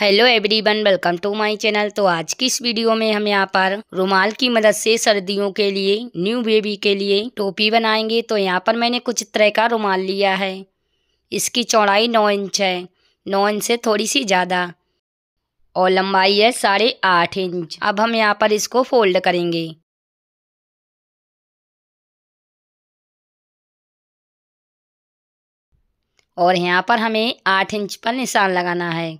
hello everyone welcome to my channel तो आज की इस वीडियो में हम यहाँ पर रुमाल की मदद से सर्दियों के लिए न्यू बेबी के लिए टोपी बनाएंगे तो यहाँ पर मैंने कुछ तरह का रुमाल लिया है इसकी चौड़ाई नौ इंच है नौ इंच से थोड़ी सी ज़्यादा और लंबाई है साढ़े आठ इंच अब हम यहाँ पर इसको फोल्ड करेंगे और यहाँ पर हमें आठ इंच पर निशान लगाना है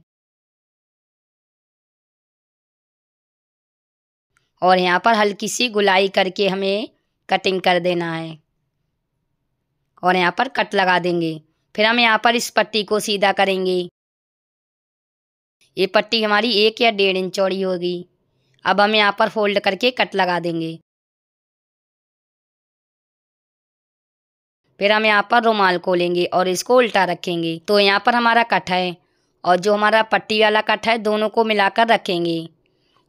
और यहाँ पर हल्की सी गुलाई करके हमें कटिंग कर देना है और यहाँ पर कट लगा देंगे फिर हम यहाँ पर इस पट्टी को सीधा करेंगे ये पट्टी हमारी एक या डेढ़ इंच चौड़ी होगी अब हम यहाँ पर फोल्ड करके कट लगा देंगे फिर हम यहाँ पर रुमाल को लेंगे और इसको उल्टा रखेंगे तो यहाँ पर हमारा कट है और जो हमारा पट्टी वाला कट है दोनों को मिलाकर रखेंगे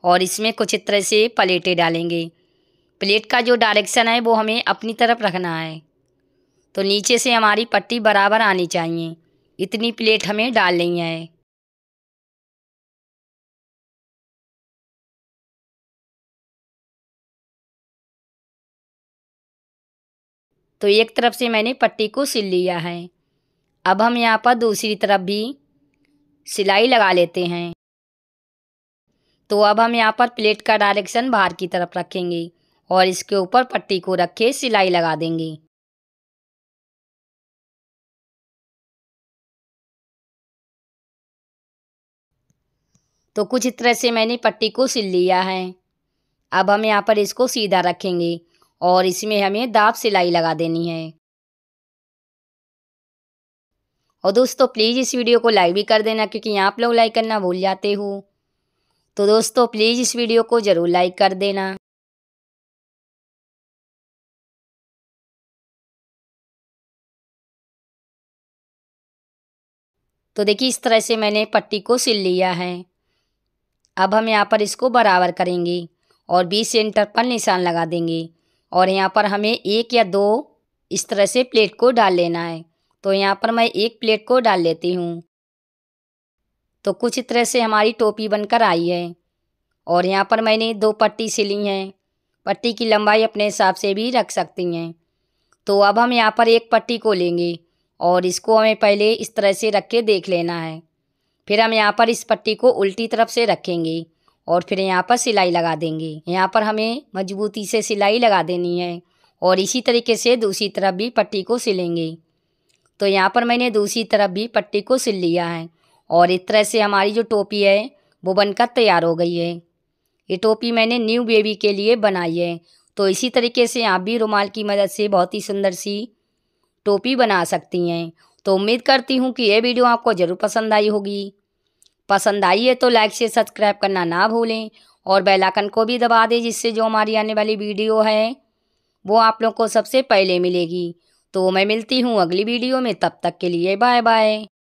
और इसमें कुछ इस तरह से प्लेटें डालेंगे प्लेट का जो डायरेक्शन है वो हमें अपनी तरफ रखना है तो नीचे से हमारी पट्टी बराबर आनी चाहिए इतनी प्लेट हमें डालनी है तो एक तरफ से मैंने पट्टी को सिल लिया है अब हम यहाँ पर दूसरी तरफ भी सिलाई लगा लेते हैं तो अब हम यहाँ पर प्लेट का डायरेक्शन बाहर की तरफ रखेंगे और इसके ऊपर पट्टी को रख के सिलाई लगा देंगे तो कुछ इस तरह से मैंने पट्टी को सिल लिया है अब हम यहाँ पर इसको सीधा रखेंगे और इसमें हमें दाब सिलाई लगा देनी है और दोस्तों प्लीज़ इस वीडियो को लाइक भी कर देना क्योंकि आप लोग लाइक करना भूल जाते हो तो दोस्तों प्लीज़ इस वीडियो को ज़रूर लाइक कर देना तो देखिए इस तरह से मैंने पट्टी को सिल लिया है अब हम यहाँ पर इसको बराबर करेंगे और बीस सेंटर पर निशान लगा देंगे और यहाँ पर हमें एक या दो इस तरह से प्लेट को डाल लेना है तो यहाँ पर मैं एक प्लेट को डाल लेती हूँ तो कुछ तरह से हमारी टोपी बनकर आई है और यहाँ पर मैंने दो पट्टी सिली हैं पट्टी की लंबाई अपने हिसाब से भी रख सकती हैं तो अब हम यहाँ पर एक पट्टी को लेंगे और इसको हमें पहले इस तरह से रख के देख लेना है फिर हम यहाँ पर इस पट्टी को उल्टी तरफ से रखेंगे और फिर यहाँ पर सिलाई लगा देंगे यहाँ पर हमें मजबूती से सिलाई लगा देनी है और इसी तरीके से दूसरी तरफ भी पट्टी को सिलेंगे तो यहाँ पर मैंने दूसरी तरफ भी पट्टी को सिल लिया है और इस तरह से हमारी जो टोपी है वो बनकर तैयार हो गई है ये टोपी मैंने न्यू बेबी के लिए बनाई है तो इसी तरीके से आप भी रुमाल की मदद से बहुत ही सुंदर सी टोपी बना सकती हैं तो उम्मीद करती हूँ कि ये वीडियो आपको ज़रूर पसंद आई होगी पसंद आई है तो लाइक से सब्सक्राइब करना ना भूलें और बेल आइकन को भी दबा दें जिससे जो हमारी आने वाली वीडियो है वो आप लोग को सबसे पहले मिलेगी तो मैं मिलती हूँ अगली वीडियो में तब तक के लिए बाय बाय